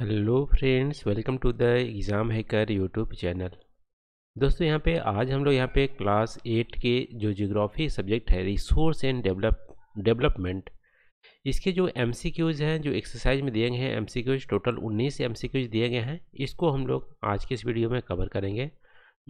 hello friends welcome to the exam hacker YouTube channel दोस्तों यहाँ पे आज हम लोग यहाँ पे क्लास एट के जो जियोग्राफी सब्जेक्ट है रिसोर्स एंड डेवलप डेवलपमेंट इसके जो एम हैं जो एक्सरसाइज में दिए गए हैं एम टोटल उन्नीस एम दिए गए हैं इसको हम लोग आज के इस वीडियो में कवर करेंगे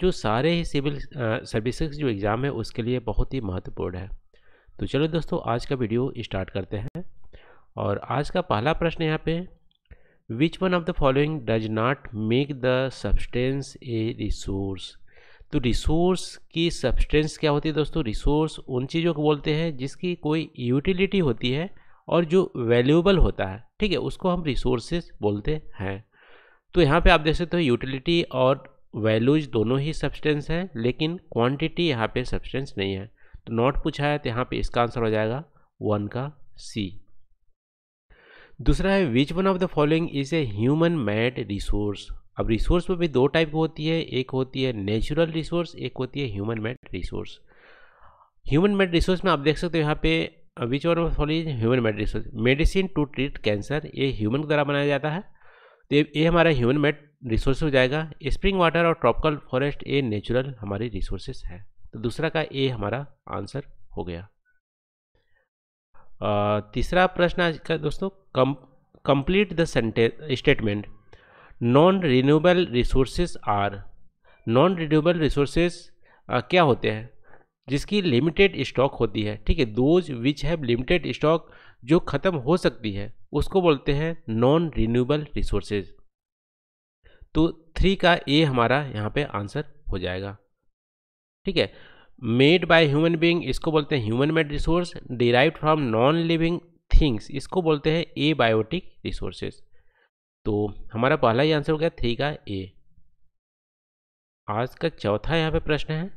जो सारे ही सिविल सर्विस जो एग्ज़ाम है उसके लिए बहुत ही महत्वपूर्ण है तो चलो दोस्तों आज का वीडियो स्टार्ट करते हैं और आज का पहला प्रश्न यहाँ पे which one of the following does not make the substance a resource तो रिसोर्स की सब्सटेंस क्या होती है दोस्तों रिसोर्स उन चीज़ों को बोलते हैं जिसकी कोई यूटिलिटी होती है और जो वैल्यूबल होता है ठीक है उसको हम रिसोर्सेज बोलते हैं तो यहाँ पे आप देख सकते हो यूटिलिटी और वैल्यूज दोनों ही सब्सटेंस हैं लेकिन क्वांटिटी यहाँ पे सब्सटेंस नहीं है तो नॉट पूछा है तो यहाँ पे इसका आंसर हो जाएगा वन का सी दूसरा है which one of the following is a human made resource अब रिसोर्स में भी दो टाइप होती है एक होती है नेचुरल रिसोर्स एक होती है human made resource human made resource में आप देख सकते हो यहाँ पे which one of following human made resource medicine to treat cancer ये ह्यूमन के द्वारा बनाया जाता है तो ये हमारा ह्यूमन मेड रिसोर्स हो जाएगा स्प्रिंग वाटर और ट्रॉपिकल फॉरेस्ट ये नेचुरल हमारी रिसोर्सेस है तो दूसरा का ए हमारा आंसर हो गया तीसरा प्रश्न आज का दोस्तों complete the statement non renewable resources are non renewable resources क्या होते हैं जिसकी लिमिटेड स्टॉक होती है ठीक है those which have limited stock जो ख़त्म हो सकती है उसको बोलते हैं नॉन रिन्यूएबल रिसोर्सेज तो थ्री का ए हमारा यहाँ पे आंसर हो जाएगा ठीक है मेड बाय ह्यूमन बीइंग इसको बोलते हैं human made resource derive from non living things इसको बोलते हैं ए बायोटिक रिसोर्सेज तो हमारा पहला ही आंसर हो गया थ्री का ए आज का चौथा यहाँ पे प्रश्न है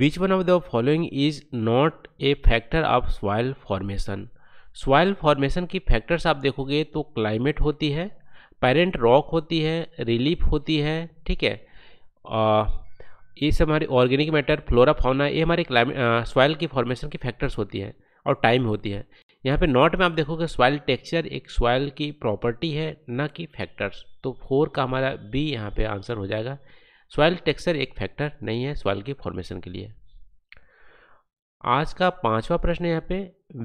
which one of the following is not a factor of soil formation soil formation की फैक्टर्स आप देखोगे तो क्लाइमेट होती है पेरेंट रॉक होती है रिलीफ होती है ठीक है ये सब हमारे ऑर्गेनिक मैटर फ्लोरा फाउना ये हमारे क्लाइमेट सॉइल की फॉर्मेशन की फैक्टर्स होती है और टाइम होती है यहाँ पे नॉट में आप देखोगे सॉइल टेक्सचर एक सॉइल की प्रॉपर्टी है ना कि फैक्टर्स तो फोर का हमारा बी यहाँ पे आंसर हो जाएगा सॉइल टेक्सचर एक फैक्टर नहीं है सॉइल की फॉर्मेशन के लिए आज का पांचवा प्रश्न यहाँ पे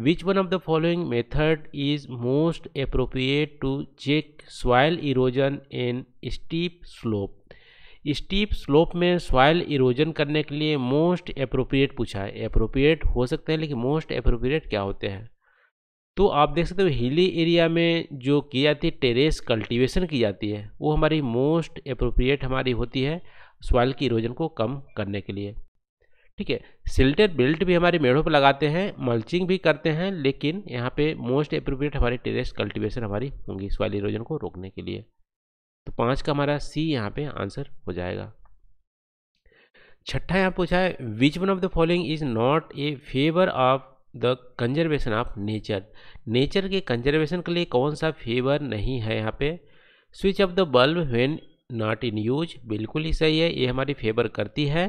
which one of the following method is most appropriate to check soil erosion in steep slope steep slope में सॉइल इरोजन करने के लिए मोस्ट अप्रोप्रिएट पूछा है अप्रोप्रिएट हो सकते हैं लेकिन मोस्ट अप्रोप्रिएट क्या होते हैं तो आप देख सकते हो हिली एरिया में जो की जाती है टेरेस कल्टीवेशन की जाती है वो हमारी मोस्ट अप्रोप्रिएट हमारी होती है सॉइल की इरोजन को कम करने के लिए ठीक है सिल्टेड बेल्ट भी हमारे मेड़ों पर लगाते हैं मल्चिंग भी करते हैं लेकिन यहाँ पे मोस्ट अप्रोप्रिएट हमारी टेरेस कल्टीवेशन हमारी होंगी सॉइल इरोजन को रोकने के लिए तो पाँच का हमारा सी यहाँ पे आंसर हो जाएगा छठा यहाँ पूछा है which one of the following is not a favour of the conservation of nature nature के कंजर्वेशन के लिए कौन सा फेवर नहीं है यहाँ पे switch off the bulb when not in use बिल्कुल ही सही है ये हमारी फेवर करती है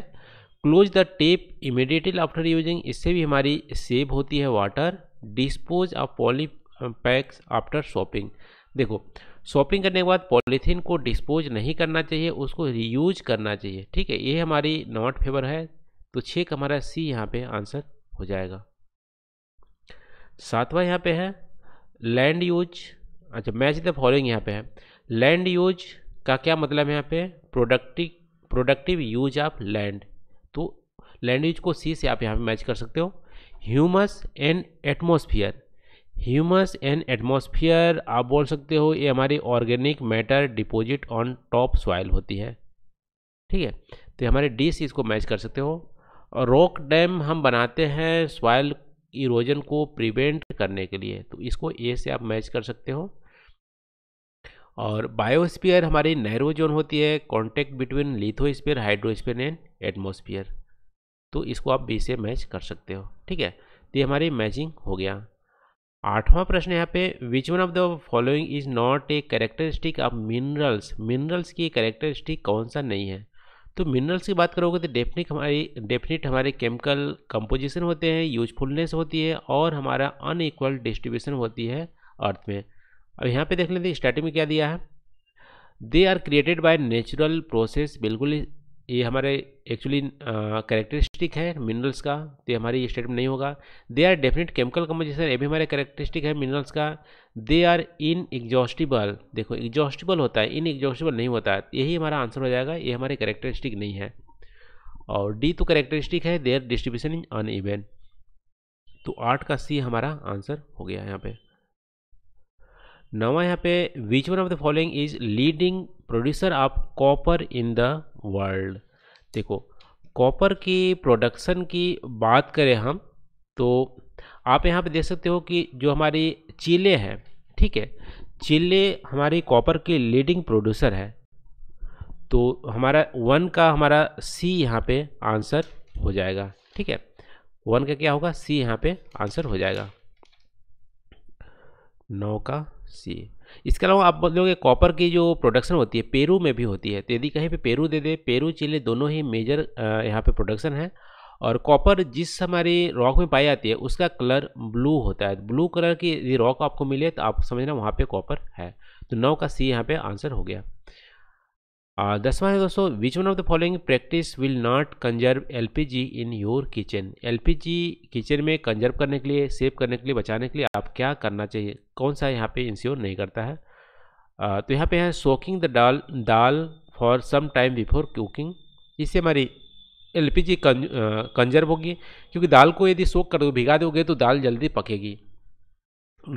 close the tap immediately after using इससे भी हमारी सेव होती है water dispose of poly packs after shopping देखो शॉपिंग करने के बाद पॉलीथीन को डिस्पोज नहीं करना चाहिए उसको रीयूज करना चाहिए ठीक है ये हमारी नॉट फेवर है तो छः का हमारा सी यहाँ पे आंसर हो जाएगा सातवां यहाँ पे है लैंड यूज अच्छा मैच द फॉलोइंग यहाँ पे है लैंड यूज का क्या मतलब है यहाँ पे productive productive use of land तो लैंड यूज को सी से आप यहाँ पे मैच कर सकते हो humus and atmosphere humus and atmosphere आप बोल सकते हो ये हमारी organic matter deposit on top soil होती है ठीक है तो हमारे डी से इसको मैच कर सकते हो और रॉक डैम हम बनाते हैं सॉइल इरोजन को प्रिवेंट करने के लिए तो इसको ए से आप मैच कर सकते हो और बायोस्फीयर हमारी नैरो जोन होती है contact between lithosphere hydrosphere and atmosphere तो इसको आप बी से मैच कर सकते हो ठीक है तो ये हमारी मैचिंग हो गया आठवां प्रश्न यहाँ पे which one of the following is not a characteristic of minerals minerals की कैरेक्टरिस्टिक कौन सा नहीं है तो मिनरल्स की बात करोगे तो डेफिनेट हमारी डेफिनिट हमारे केमिकल कंपोजिशन होते हैं यूजफुलनेस होती है और हमारा अनइक्वल डिस्ट्रीब्यूशन होती है अर्थ में अब यहाँ पे देख लेते स्टार्टिंग में क्या दिया है they are created by natural process बिल्कुल ये हमारे एक्चुअली करेक्टरिस्टिक है मिनरल्स का तो ये हमारे ये स्टेटमेंट नहीं होगा they are definite chemical composition ये भी हमारे करेक्टरिस्टिक है मिनरल्स का दे आर इन एग्जॉस्टिबल देखो एग्जॉस्टिबल होता है इन एग्जॉस्टिबल नहीं होता है यही हमारा आंसर हो जाएगा ये हमारे करेक्टरिस्टिक नहीं है और डी तो करेक्टरिस्टिक है they are distribution in uneven तो आठ का सी हमारा आंसर हो गया यहाँ पर नवा यहाँ पे which one of the following is leading producer of copper in the world देखो कॉपर की प्रोडक्शन की बात करें हम तो आप यहाँ पे देख सकते हो कि जो हमारी चिले हैं ठीक है चिले हमारी कॉपर की लीडिंग प्रोड्यूसर है तो हमारा वन का हमारा सी यहाँ पे आंसर हो जाएगा ठीक है वन का क्या होगा सी यहाँ पे आंसर हो जाएगा नौ का सी इसके अलावा आप बोलोगे कॉपर की जो प्रोडक्शन होती है पेरू में भी होती है तो यदि कहीं पे पेरू दे दे पेरू चिले दोनों ही मेजर यहाँ पे प्रोडक्शन है और कॉपर जिस हमारी रॉक में पाई जाती है उसका कलर ब्लू होता है ब्लू कलर की यदि रॉक आपको मिले तो आप समझना वहाँ पर कॉपर है तो नौ का सी यहाँ पर आंसर हो गया दसवा है दोस्तों which one of the following practice will not conserve G in your kitchen G kitchen में कंजर्व करने के लिए सेव करने के लिए बचाने के लिए आप क्या करना चाहिए कौन सा यहाँ पे इंश्योर नहीं करता है uh, तो यहाँ पे है soaking the dal dal for some time before cooking इससे हमारी एल पी कंजर्व होगी क्योंकि दाल को यदि सोक कर दो भिगा दोगे तो दाल जल्दी पकेगी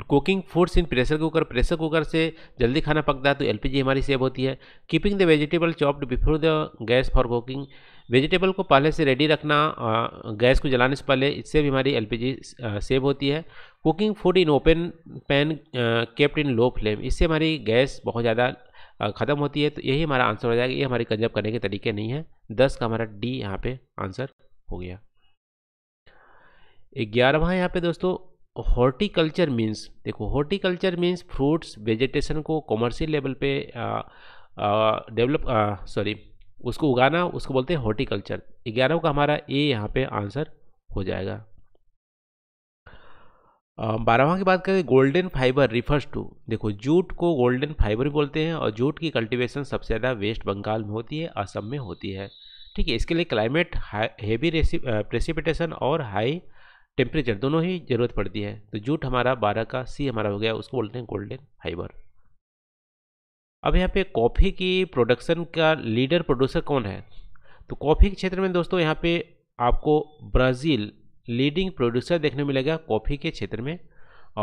cooking foods in pressure cooker pressure cooker से जल्दी खाना पकता है तो एलपीजी हमारी सेव होती है keeping the vegetable chopped before the gas for cooking vegetable को पहले से रेडी रखना गैस को जलाने से पहले इससे भी हमारी एलपीजी सेव होती है cooking food in open pan kept in low flame इससे हमारी गैस बहुत ज़्यादा ख़त्म होती है तो यही हमारा आंसर हो जाएगा ये हमारी कंजर्व करने के तरीके नहीं है दस का हमारा डी यहाँ पे आंसर हो गया ग्यारहवा यहाँ पे दोस्तों हॉर्टिकल्चर मीन्स देखो हॉर्टिकल्चर मीन्स फ्रूट्स वेजिटेशन को कॉमर्शियल लेवल पे डेवलप सॉरी उसको उगाना उसको बोलते हैं हॉर्टिकल्चर ग्यारह का हमारा ए यहाँ पे आंसर हो जाएगा बारहवा की बात करें गोल्डन फाइबर रिफर्स टू देखो जूट को गोल्डन फाइबर भी बोलते हैं और जूट की कल्टीवेशन सबसे ज़्यादा वेस्ट बंगाल में होती है असम में होती है ठीक है इसके लिए क्लाइमेट हैवी प्रेसिपिटेशन और हाई टेम्परेचर दोनों ही जरूरत पड़ती है तो जूट हमारा बारह का सी हमारा हो गया उसको बोलते हैं गोल्डन फाइबर अब यहाँ पे कॉफ़ी की प्रोडक्शन का लीडर प्रोड्यूसर कौन है तो कॉफ़ी के क्षेत्र में दोस्तों यहाँ पे आपको ब्राज़ील लीडिंग प्रोड्यूसर देखने मिलेगा कॉफ़ी के क्षेत्र में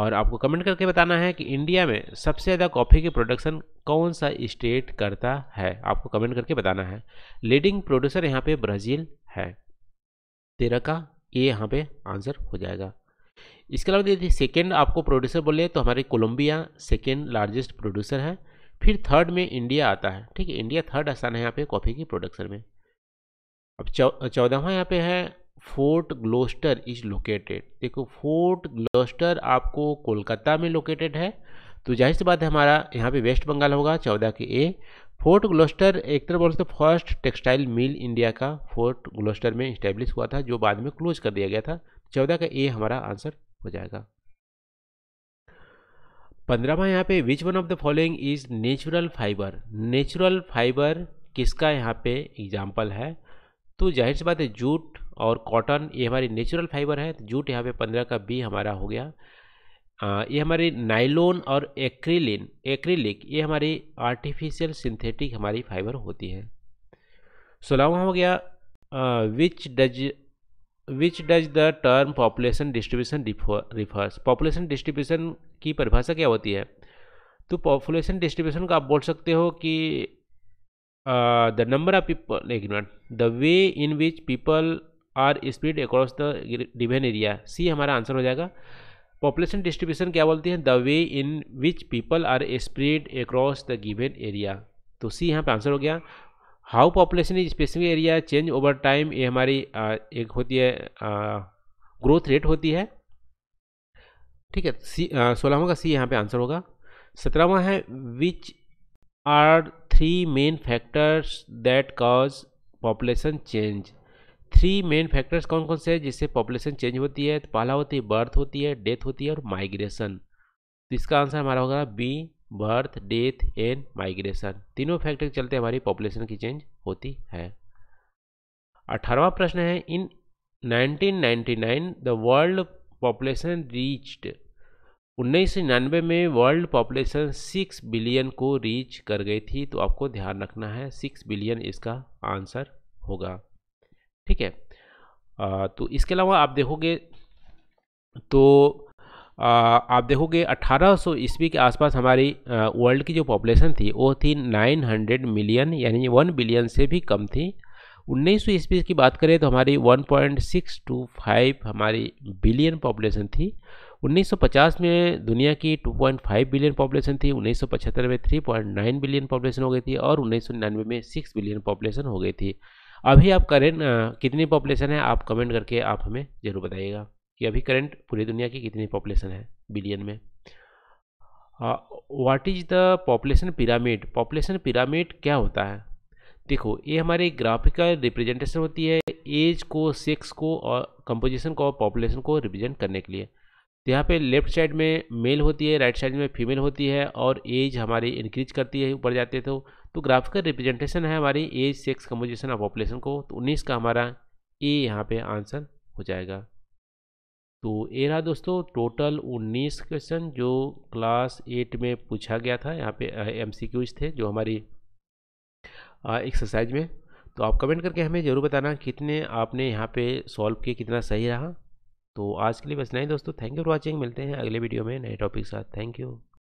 और आपको कमेंट करके बताना है कि इंडिया में सबसे ज़्यादा कॉफ़ी की प्रोडक्शन कौन सा स्टेट करता है आपको कमेंट करके बताना है लीडिंग प्रोड्यूसर यहाँ पे ब्राज़ील है तेरह का ये यहाँ पे आंसर हो जाएगा इसके अलावा यदि सेकेंड आपको प्रोड्यूसर बोले तो हमारे कोलंबिया सेकेंड लार्जेस्ट प्रोड्यूसर है फिर थर्ड में इंडिया आता है ठीक है इंडिया थर्ड स्थान है यहाँ पे कॉफ़ी की प्रोडक्शन में अब चौदहवा यहाँ पे है फोर्ट ग्लोस्टर इज लोकेटेड देखो फोर्ट ग्लोस्टर आपको कोलकाता में लोकेटेड है तो जाहिर सी बात है हमारा यहाँ पे वेस्ट बंगाल होगा चौदह के ए फोर्ट ग्लोस्टर एक तरह बोल सकते फर्स्ट टेक्सटाइल मिल इंडिया का फोर्ट ग्लोस्टर में इस्टेब्लिश हुआ था जो बाद में क्लोज कर दिया गया था चौदह का ए हमारा आंसर हो जाएगा पंद्रहवा यहाँ पे which one of the following is natural fibre natural fibre किसका यहाँ पे एग्जाम्पल है तो जाहिर सी बात है जूट और कॉटन ये हमारी नेचुरल फाइबर है तो जूट यहाँ पे पंद्रह का बी हमारा हो गया आ, ये हमारी नाइलोन और एक्रीलिन एक्रीलिक ये हमारी आर्टिफिशियल सिंथेटिक हमारी फाइबर होती है सोलहवा हो गया which does which does the term population distribution refers population distribution की परिभाषा क्या होती है तो पॉपुलेशन डिस्ट्रीब्यूशन का आप बोल सकते हो कि द नंबर ऑफ पीपल एक मिनट the way in which people are spread across the given area C हमारा आंसर हो जाएगा पॉपुलेशन डिस्ट्रीब्यूशन क्या बोलती है the way in which people are spread across the given area तो सी यहाँ पे आंसर हो गया how population is specific area change over time ये हमारी आ, एक होती है ग्रोथ रेट होती है ठीक है सी सोलहवा का सी यहाँ पे आंसर होगा सत्रहवा है which are three main factors that cause population change three main factors कौन कौन से हैं जिससे पॉपुलेशन चेंज होती है तो पहला होती है बर्थ होती है डेथ होती है और माइग्रेशन तो इसका आंसर हमारा होगा B birth death and migration तीनों फैक्टर के चलते हमारी पॉपुलेशन की चेंज होती है अठारवा प्रश्न है in 1999 the world population reached 1999 में वर्ल्ड पॉपुलेशन 6 बिलियन को रीच कर गई थी तो आपको ध्यान रखना है 6 बिलियन इसका आंसर होगा ठीक है तो इसके अलावा आप देखोगे तो आप देखोगे 1800 ईस्वी के आसपास हमारी वर्ल्ड की जो पॉपुलेशन थी वो थी 900 मिलियन यानी 1 बिलियन से भी कम थी 1900 ईस्वी की बात करें तो हमारी 1.625 हमारी बिलियन पॉपुलेशन थी 1950 में दुनिया की 2.5 बिलियन पॉपुलेशन थी 1975 में 3.9 बिलियन पॉपुलेशन हो गई थी और 1999 में 6 बिलियन पॉपुलेशन हो गई थी अभी आप करेंट कितनी पॉपुलेशन है आप कमेंट करके आप हमें ज़रूर बताइएगा कि अभी करेंट पूरी दुनिया की कितनी पॉपुलेशन है बिलियन में what is the population pyramid population pyramid क्या होता है देखो ये हमारे ग्राफिकल रिप्रेजेंटेशन होती है एज को सेक्स को और कंपोजिशन को और पॉपुलेशन को रिप्रेजेंट करने के लिए तो यहाँ पे लेफ्ट साइड में मेल होती है राइट साइड में फीमेल होती है और एज हमारी इंक्रीज करती है ऊपर जाते तो तो ग्राफ का रिप्रेजेंटेशन है हमारी age sex composition of population को तो उन्नीस का हमारा ए यहाँ पे आंसर हो जाएगा तो ए रहा दोस्तों टोटल उन्नीस क्वेश्चन जो क्लास एट में पूछा गया था यहाँ पे एम थे जो हमारी एक्सरसाइज में तो आप कमेंट करके हमें ज़रूर बताना कितने आपने यहाँ पे सॉल्व किए कितना सही रहा तो आज के लिए बस नहीं दोस्तों थैंक यू फॉर वॉचिंग मिलते हैं अगले वीडियो में नए टॉपिक साथ थैंक यू